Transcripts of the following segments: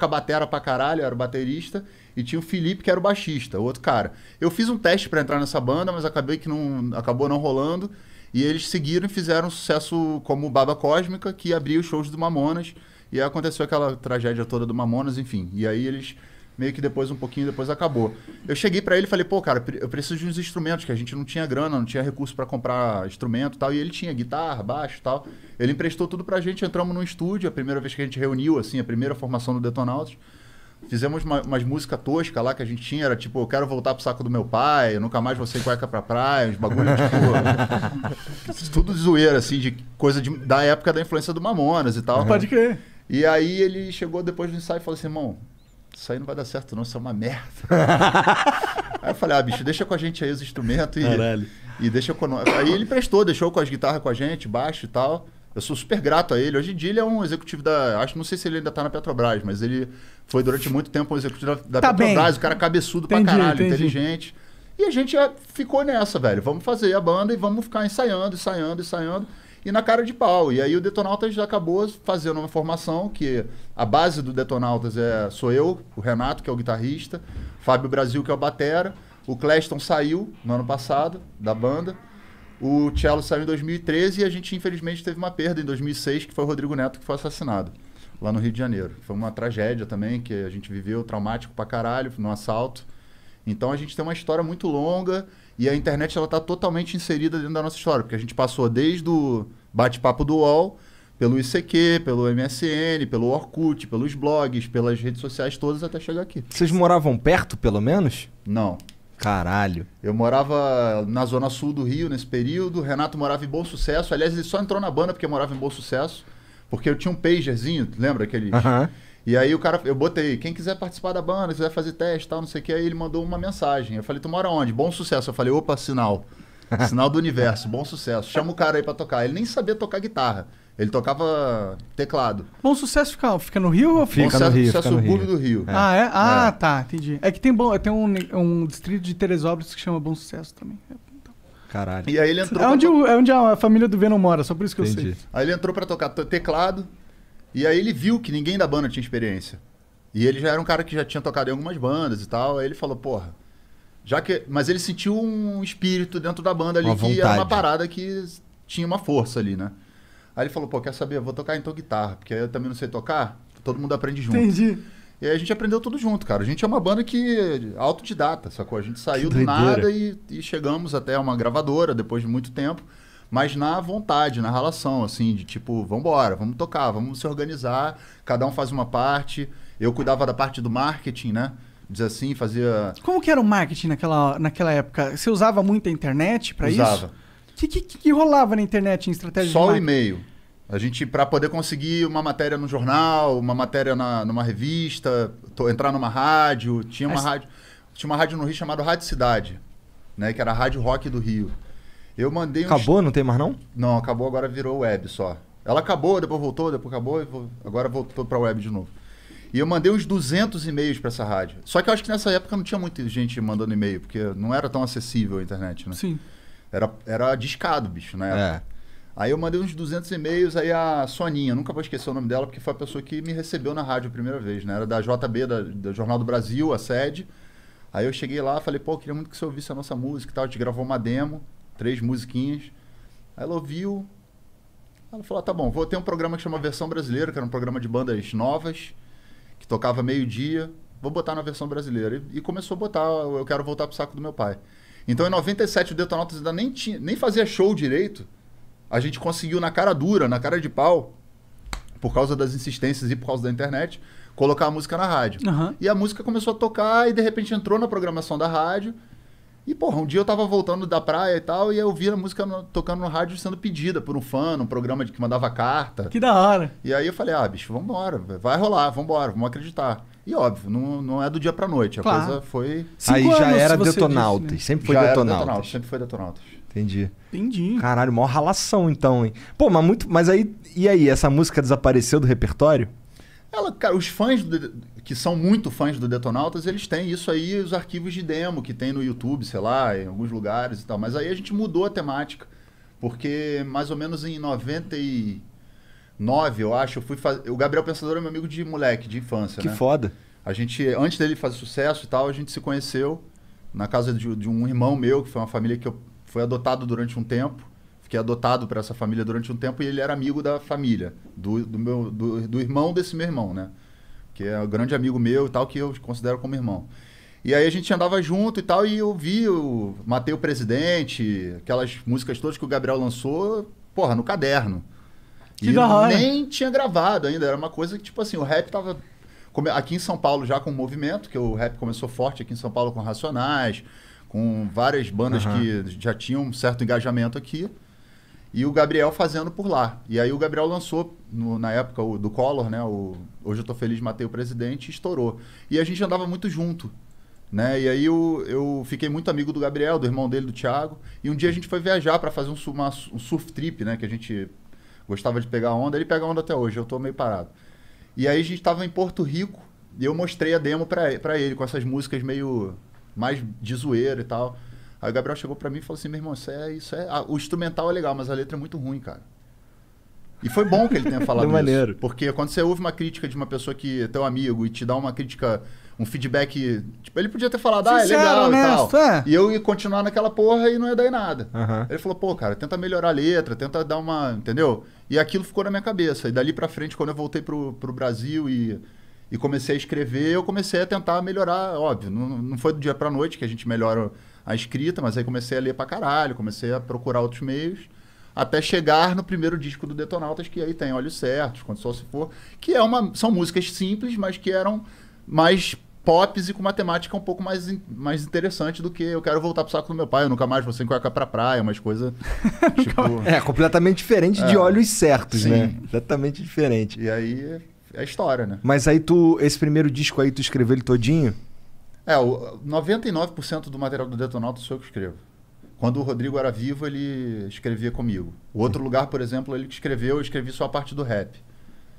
toca batera pra caralho, eu era o baterista, e tinha o Felipe, que era o baixista, o outro cara. Eu fiz um teste para entrar nessa banda, mas acabei que não acabou não rolando, e eles seguiram e fizeram um sucesso como Baba Cósmica, que abriu os shows do Mamonas, e aí aconteceu aquela tragédia toda do Mamonas, enfim. E aí eles meio que depois, um pouquinho depois, acabou. Eu cheguei para ele e falei, pô, cara, eu preciso de uns instrumentos, que a gente não tinha grana, não tinha recurso para comprar instrumento e tal. E ele tinha guitarra, baixo tal. Ele emprestou tudo pra gente, entramos num estúdio, a primeira vez que a gente reuniu, assim, a primeira formação do Detonautas. Fizemos uma, umas músicas toscas lá que a gente tinha, era tipo, eu quero voltar pro saco do meu pai, eu nunca mais vou sem cueca pra praia, uns bagulhos, tipo. tudo zoeira, assim, de coisa de, da época da influência do Mamonas e tal. Pode crer. E aí ele chegou depois do ensaio e falou assim, irmão, isso aí não vai dar certo não, isso é uma merda. aí eu falei, ah, bicho, deixa com a gente aí os instrumentos e, Caralho. e deixa com Aí ele prestou, deixou com as guitarras com a gente, baixo e tal. Eu sou super grato a ele. Hoje em dia ele é um executivo da. Acho não sei se ele ainda tá na Petrobras, mas ele foi durante muito tempo um executivo da, da tá Petrobras, bem. o cara cabeçudo entendi, pra caralho, entendi. inteligente. E a gente é, ficou nessa, velho. Vamos fazer a banda e vamos ficar ensaiando, ensaiando, ensaiando e na cara de pau. E aí o Detonautas acabou fazendo uma formação que a base do Detonautas é sou eu, o Renato, que é o guitarrista, Fábio Brasil, que é o batera, o Cleston saiu no ano passado da banda, o Cello saiu em 2013 e a gente infelizmente teve uma perda em 2006, que foi o Rodrigo Neto que foi assassinado. Lá no Rio de Janeiro. Foi uma tragédia também, que a gente viveu traumático pra caralho, num assalto. Então a gente tem uma história muito longa e a internet ela está totalmente inserida dentro da nossa história, porque a gente passou desde o bate-papo do UOL, pelo ICQ, pelo MSN, pelo Orkut, pelos blogs, pelas redes sociais todas até chegar aqui. Vocês moravam perto, pelo menos? Não. Caralho. Eu morava na zona sul do Rio nesse período, Renato morava em Bom Sucesso. Aliás, ele só entrou na banda porque morava em Bom Sucesso, porque eu tinha um pagerzinho, lembra aquele? Aham. Uh -huh. E aí o cara, eu botei, quem quiser participar da banda, quiser fazer teste tal, não sei o que, aí ele mandou uma mensagem. Eu falei, tu mora onde? Bom sucesso. Eu falei, opa, sinal. Sinal do universo, bom sucesso. Chama o cara aí pra tocar. Ele nem sabia tocar guitarra. Ele tocava teclado. Bom sucesso fica, fica no Rio ou fica, fica no Rio? Sucesso fica no Rio. do Rio. É. Ah, é? Ah, é. tá, entendi. É que tem, bom, tem um, um distrito de Teresópolis que chama Bom Sucesso também. Caralho. E aí ele entrou. É onde, é onde a família do Venom mora, só por isso que entendi. eu sei. Aí ele entrou pra tocar teclado. E aí ele viu que ninguém da banda tinha experiência. E ele já era um cara que já tinha tocado em algumas bandas e tal. Aí ele falou, porra. Já que... Mas ele sentiu um espírito dentro da banda ali, uma que vontade. era uma parada que tinha uma força ali, né? Aí ele falou, pô, quer saber? vou tocar então guitarra, porque eu também não sei tocar, todo mundo aprende junto. Entendi. E aí a gente aprendeu tudo junto, cara. A gente é uma banda que autodidata, sacou? A gente saiu do nada e, e chegamos até uma gravadora depois de muito tempo mas na vontade, na relação, assim, de tipo, vambora, vamos tocar, vamos se organizar, cada um faz uma parte. Eu cuidava da parte do marketing, né? Diz assim, fazia. Como que era o marketing naquela, naquela época? Você usava muito a internet para isso? Usava. O que, que, que, rolava na internet em estratégia Só de marketing? o e-mail. A gente, para poder conseguir uma matéria no jornal, uma matéria na, numa revista, entrar numa rádio, tinha uma, As... rádio, tinha uma rádio no Rio chamada Rádio Cidade, né? Que era a Rádio Rock do Rio. Eu mandei uns... Acabou, não tem mais não? Não, acabou, agora virou web só. Ela acabou, depois voltou, depois acabou, agora voltou pra web de novo. E eu mandei uns 200 e-mails para essa rádio. Só que eu acho que nessa época não tinha muita gente mandando e-mail, porque não era tão acessível a internet, né? Sim. Era, era discado, bicho, né? É. Aí eu mandei uns 200 e-mails, aí a Soninha, nunca vou esquecer o nome dela, porque foi a pessoa que me recebeu na rádio a primeira vez, né? Era da JB, da, da Jornal do Brasil, a sede. Aí eu cheguei lá, falei, pô, queria muito que você ouvisse a nossa música e tal. A gente gravou uma demo três musiquinhas. Aí ela ouviu. Ela falou: ah, tá bom, vou ter um programa que chama Versão Brasileira, que era um programa de bandas novas, que tocava meio-dia. Vou botar na versão brasileira. E, e começou a botar Eu Quero Voltar pro Saco do Meu Pai. Então, em 97, o Detonautas tá ainda nem, tinha, nem fazia show direito. A gente conseguiu na cara dura, na cara de pau, por causa das insistências e por causa da internet, colocar a música na rádio. Uhum. E a música começou a tocar e, de repente, entrou na programação da rádio. E, porra, um dia eu tava voltando da praia e tal, e eu vi a música no, tocando no rádio sendo pedida por um fã, num programa de que mandava carta. Que da hora. E aí eu falei, ah, bicho, vambora, vai rolar, vambora, vamos acreditar. E óbvio, não, não é do dia pra noite, a claro. coisa foi. Cinco aí já era Detonautas, disse, né? sempre foi já Detonautas. Era detonautas. Sempre foi Detonautas. Entendi. Entendi. Caralho, maior ralação então, hein? Pô, mas muito. Mas aí. E aí, essa música desapareceu do repertório? Ela, cara, os fãs do, que são muito fãs do Detonautas, eles têm isso aí, os arquivos de demo que tem no YouTube, sei lá, em alguns lugares e tal. Mas aí a gente mudou a temática, porque mais ou menos em 99, eu acho, eu fui fazer. O Gabriel Pensador é meu amigo de moleque, de infância. Que né? foda. A gente, antes dele fazer sucesso e tal, a gente se conheceu na casa de, de um irmão meu, que foi uma família que eu fui adotado durante um tempo fiquei adotado para essa família durante um tempo e ele era amigo da família, do, do meu, do, do, irmão desse meu irmão, né? Que é um grande amigo meu e tal, que eu considero como irmão. E aí a gente andava junto e tal, e eu vi o Matei o Presidente, aquelas músicas todas que o Gabriel lançou, porra, no caderno. Que e nem tinha gravado ainda, era uma coisa que, tipo assim, o rap tava aqui em São Paulo já com o movimento, que o rap começou forte aqui em São Paulo com Racionais, com várias bandas uhum. que já tinham um certo engajamento aqui e o Gabriel fazendo por lá. E aí o Gabriel lançou, no, na época, o, do Collor, né? O Hoje Eu Tô Feliz, Matei o Presidente, e estourou. E a gente andava muito junto, né? E aí eu, eu fiquei muito amigo do Gabriel, do irmão dele, do Thiago. E um dia a gente foi viajar para fazer um, uma, um surf trip, né? Que a gente gostava de pegar onda. Ele pega onda até hoje, eu tô meio parado. E aí a gente tava em Porto Rico e eu mostrei a demo para ele, com essas músicas meio mais de zoeira e tal. Aí o Gabriel chegou para mim e falou assim: meu irmão, isso é. Isso é ah, o instrumental é legal, mas a letra é muito ruim, cara. E foi bom que ele tenha falado isso. Maneiro. Porque quando você ouve uma crítica de uma pessoa que é teu amigo e te dá uma crítica, um feedback. Tipo, ele podia ter falado, ah, é legal honesto, e tal. É. E eu ia continuar naquela porra e não ia dar em nada. Uhum. Ele falou, pô, cara, tenta melhorar a letra, tenta dar uma. Entendeu? E aquilo ficou na minha cabeça. E dali pra frente, quando eu voltei pro, pro Brasil e e comecei a escrever, eu comecei a tentar melhorar, óbvio. Não, não foi do dia para noite que a gente melhora a escrita, mas aí comecei a ler para caralho, comecei a procurar outros meios, até chegar no primeiro disco do Detonautas, que aí tem Olhos Certos, Quando Sol Se For, que é uma, são músicas simples, mas que eram mais pops e com matemática um pouco mais, mais interessante do que eu quero voltar pro saco do meu pai, eu nunca mais vou sem cueca pra praia, umas coisas tipo... É, completamente diferente é, de Olhos Certos, sim. né? Completamente diferente. E aí é a história, né? Mas aí tu, esse primeiro disco aí, tu escreveu ele todinho? É, o 99% do material do Detonautas sou eu que escrevo. Quando o Rodrigo era vivo, ele escrevia comigo. O outro lugar, por exemplo, ele que escreveu, eu escrevi só a parte do rap.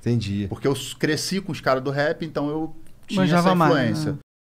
Entendi. Porque eu cresci com os caras do rap, então eu tinha Manjava essa influência. Mais, né?